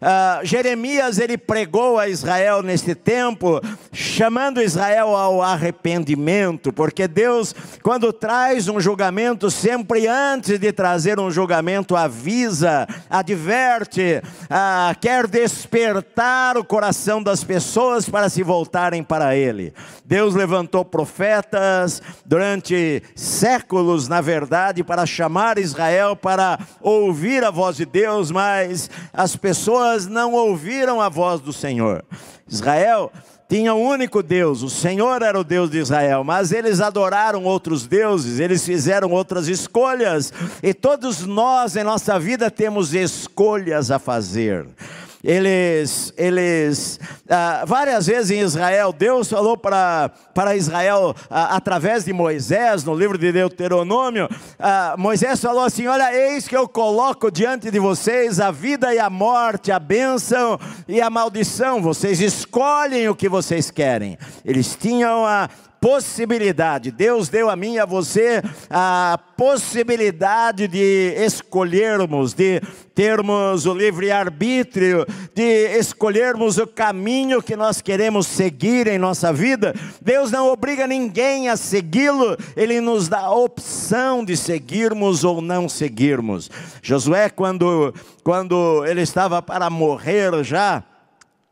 Uh, Jeremias ele pregou a Israel neste tempo chamando Israel ao arrependimento, porque Deus, quando traz um julgamento, sempre antes de trazer um julgamento, avisa, adverte, ah, quer despertar o coração das pessoas para se voltarem para Ele. Deus levantou profetas durante séculos, na verdade, para chamar Israel para ouvir a voz de Deus, mas as pessoas não ouviram a voz do Senhor. Israel tinha um único Deus, o Senhor era o Deus de Israel, mas eles adoraram outros deuses, eles fizeram outras escolhas, e todos nós em nossa vida temos escolhas a fazer eles, eles ah, várias vezes em Israel, Deus falou para, para Israel ah, através de Moisés, no livro de Deuteronômio, ah, Moisés falou assim: Olha, eis que eu coloco diante de vocês a vida e a morte, a bênção e a maldição, vocês escolhem o que vocês querem. Eles tinham a, possibilidade. Deus deu a mim e a você a possibilidade de escolhermos, de termos o livre-arbítrio, de escolhermos o caminho que nós queremos seguir em nossa vida. Deus não obriga ninguém a segui-lo, ele nos dá a opção de seguirmos ou não seguirmos. Josué, quando, quando ele estava para morrer já,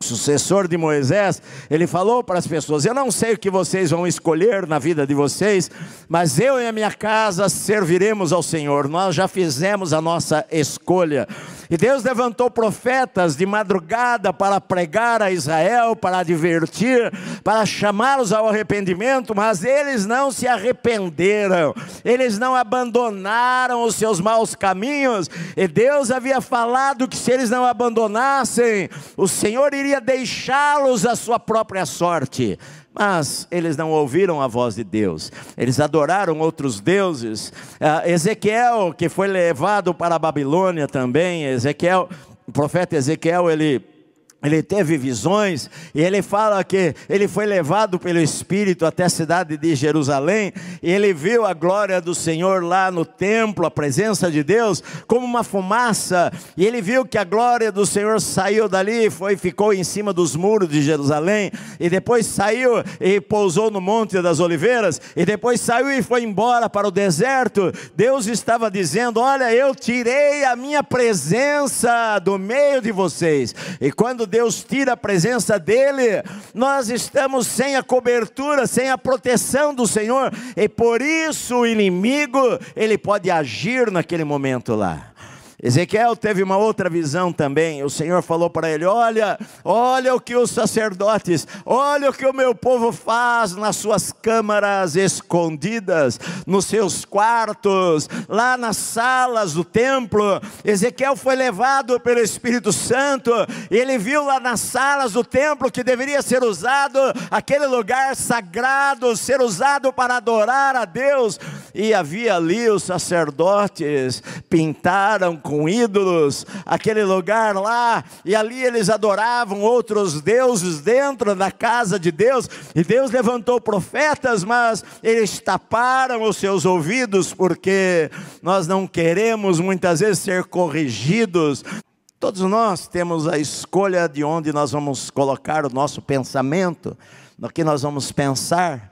sucessor de Moisés, ele falou para as pessoas: Eu não sei o que vocês vão escolher na vida de vocês, mas eu e a minha casa serviremos ao Senhor. Nós já fizemos a nossa escolha. E Deus levantou profetas de madrugada para pregar a Israel, para advertir, para chamá-los ao arrependimento, mas eles não se arrependeram, eles não abandonaram os seus maus caminhos, e Deus havia falado que se eles não abandonassem, o Senhor iria deixá-los à sua própria sorte mas eles não ouviram a voz de Deus, eles adoraram outros deuses. Ah, Ezequiel, que foi levado para a Babilônia também, Ezequiel, o profeta Ezequiel, ele ele teve visões e ele fala que ele foi levado pelo Espírito até a cidade de Jerusalém e ele viu a glória do Senhor lá no templo, a presença de Deus, como uma fumaça. E ele viu que a glória do Senhor saiu dali, foi ficou em cima dos muros de Jerusalém e depois saiu e pousou no Monte das Oliveiras e depois saiu e foi embora para o deserto. Deus estava dizendo: Olha, eu tirei a minha presença do meio de vocês. E quando quando Deus tira a presença dele, nós estamos sem a cobertura, sem a proteção do Senhor, e por isso o inimigo, ele pode agir naquele momento lá. Ezequiel teve uma outra visão também. O Senhor falou para ele: Olha, olha o que os sacerdotes, olha o que o meu povo faz nas suas câmaras escondidas, nos seus quartos, lá nas salas do templo. Ezequiel foi levado pelo Espírito Santo, ele viu lá nas salas do templo que deveria ser usado, aquele lugar sagrado, ser usado para adorar a Deus. E havia ali os sacerdotes, pintaram com ídolos, aquele lugar lá, e ali eles adoravam outros deuses dentro da casa de Deus, e Deus levantou profetas, mas eles taparam os seus ouvidos, porque nós não queremos muitas vezes ser corrigidos, Todos nós temos a escolha de onde nós vamos colocar o nosso pensamento, no que nós vamos pensar.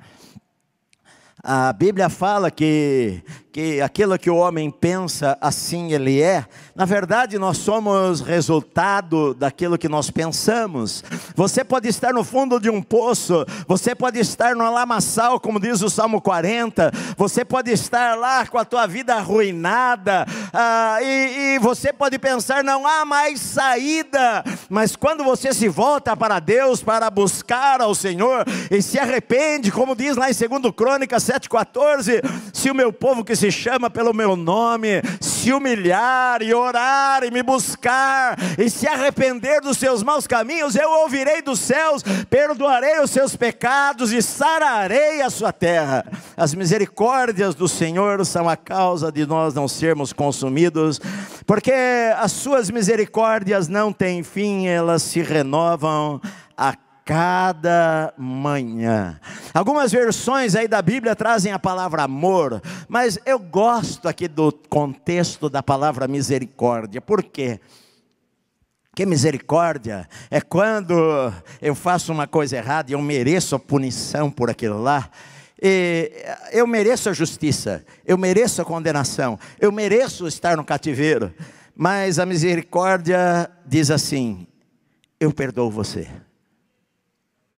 A Bíblia fala que que aquilo que o homem pensa, assim ele é, na verdade nós somos resultado daquilo que nós pensamos. Você pode estar no fundo de um poço, você pode estar no lamaçal, como diz o Salmo 40, você pode estar lá com a tua vida arruinada, ah, e, e você pode pensar, não há mais saída, mas quando você se volta para Deus, para buscar ao Senhor, e se arrepende, como diz lá em 2 Crônicas 7,14, se o meu povo que se se chama pelo meu nome, se humilhar e orar e me buscar e se arrepender dos seus maus caminhos, eu ouvirei dos céus, perdoarei os seus pecados e sararei a sua terra. As misericórdias do Senhor são a causa de nós não sermos consumidos, porque as suas misericórdias não têm fim, elas se renovam a cada manhã. Algumas versões aí da Bíblia trazem a palavra amor, mas eu gosto aqui do contexto da palavra misericórdia. Por quê? Que misericórdia é quando eu faço uma coisa errada e eu mereço a punição por aquilo lá. eu mereço a justiça, eu mereço a condenação, eu mereço estar no cativeiro. Mas a misericórdia diz assim: eu perdoo você.